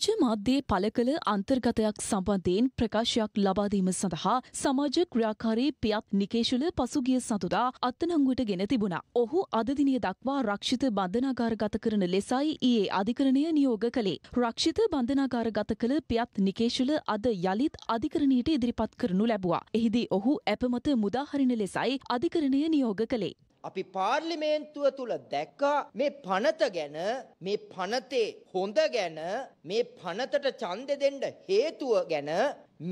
ජ මාධ්‍යයේ පළ කළ අන්තර්ගතයක් සම්බන්ධයෙන් ප්‍රකාශයක් ලබාදීම සඳහා සමාජ ක්‍රියාකාරී පියත් නිකේශුල පසුගිය සතුදා අත්තනංගුවට ගෙන තිබුණා. ඔහු අදදිනිය දක්වා රක්ෂිත බන්ධනාගාරගත කරන ලෙසයි ඊයේ අධිකරණය නියෝග කළේ. රක්ෂිත බන්ධනාගාරගත කළ පියත් නිකේශුල අද යළිත් අධිකරණයට ඉදිරිපත් කරනු ලැබුවා. එහිදී ඔහු ඇපමත මුදාහරින ලෙසයි අධිකරණය නියෝග කළේ. අපි පාර්ලිමේන්තුව තුල දැක්කා මේ පනත ගැන මේ පනතේ හොඳ ගැන මේ පනතට ඡන්දෙ දෙන්න හේතුව ගැන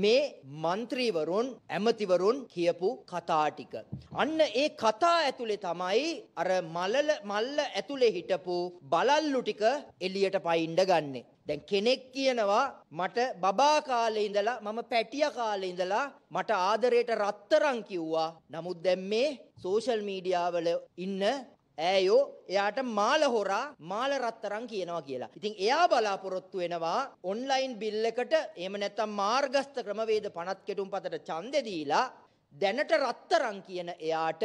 මේ മന്ത്രിවරුන් ඇමතිවරුන් කියපු කතා ටික. අන්න ඒ කතා ඇතුලේ තමයි අර මලල මල්ල ඇතුලේ හිටපු බලල්ලු ටික එළියට පයින්ඩ ගන්නෙ. දැන් කෙනෙක් කියනවා මට බබා කාලේ ඉඳලා මම පැටියා කාලේ ඉඳලා මට ආදරයට රත්තරන් කිව්වා. නමුත් දැන් මේ සෝෂල් මීඩියා වල ඉන්න ඈයෝ එයාට මාල හොරා මාල රත්තරන් කියනවා කියලා. ඉතින් එයා බලාපොරොත්තු වෙනවා ඔන්ලයින් බිල් එකට එහෙම නැත්නම් මාර්ගස්ත ක්‍රමවේද පනත් කෙටුම් පතට ඡන්දේ දීලා දැනට රත්තරන් කියන එයාට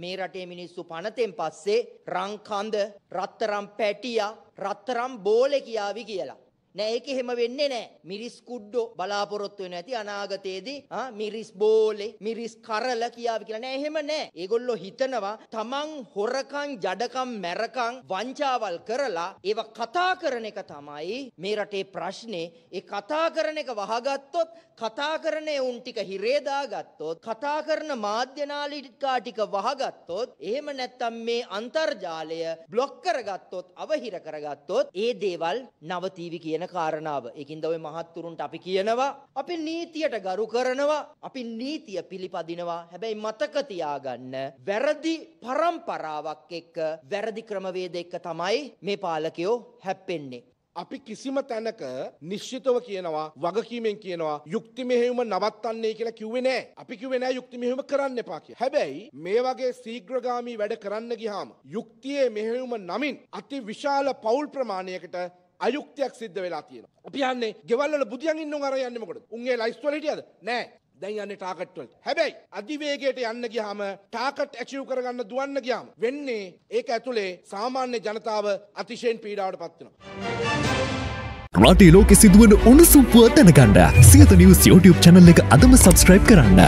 මේ රටේ මිනිස්සු පනතෙන් පස්සේ රන් කඳ, රත්තරන් පැටියා, රත්තරන් බෝලේ කියාවි කියලා. නෑ ඒක එහෙම වෙන්නේ නෑ. මිරිස් කුඩ්ඩෝ බලාපොරොත්තු වෙන ඇති අනාගතයේදී ආ මිරිස් බෝලේ මිරිස් කරල කියාවි කියලා නෑ එහෙම නෑ. ඒගොල්ලෝ හිතනවා තමන් හොරකම් ජඩකම් මැරකම් වංචාවල් කරලා ඒව කතා කරන එක තමයි මේ රටේ ප්‍රශ්නේ. ඒ කතා කරන එක වහගත්තොත් කතා කරන උන් ටික හිරේ දාගත්තොත් කතා කරන මාධ්‍ය නාලිකා ටික වහගත්තොත් එහෙම නැත්තම් මේ අන්තර්ජාලය බ්ලොක් කරගත්තොත් අවහිර කරගත්තොත් ඒ දේවල් නවතීවි කියන කාරණාව. ඒකින්ද ওই මහත්තුරුන්ට අපි කියනවා අපි නීතියට ගරු කරනවා අපි නීතිය පිළිපදිනවා. හැබැයි මතක තියාගන්න වැරදි પરම්පරාවක් එක්ක වැරදි ක්‍රමවේද එක්ක තමයි මේ පාලකයෝ හැප්පෙන්නේ. අපි කිසිම තැනක නිශ්චිතව කියනවා වගකීමෙන් කියනවා යුක්ති මෙහෙයුම නවත්තන්නේ කියලා කිව්වේ නෑ. අපි කිව්වේ නෑ යුක්ති මෙහෙයුම කරන්න එපා කියලා. හැබැයි මේ වගේ ශීඝ්‍රගාමී වැඩ කරන්න ගියාම යුක්තියේ මෙහෙයුම නමින් අති විශාල පෞල් ප්‍රමාණයකට අයුක්තියක් සිද්ධ වෙලා තියෙනවා. අපි යන්නේ ගෙවල් වල බුදියන් ඉන්නවෝ අර යන්නේ මොකටද? උන්ගේ ලයිස්ට් වල හිටියද? නෑ. දැන් යන්නේ ටාගට් වලට. හැබැයි අධිවේගයට යන්න ගියාම ටාගට් ඇචීව් කරගන්න දුවන්න ගියාම වෙන්නේ ඒක ඇතුලේ සාමාන්‍ය ජනතාව අතිශයින් පීඩාවටපත් වෙනවා. රටේ ලෝකෙ සිදුවන උණුසුම් පුවත් දැනගන්න සියත නිවුස් YouTube channel එක අදම subscribe කරන්න.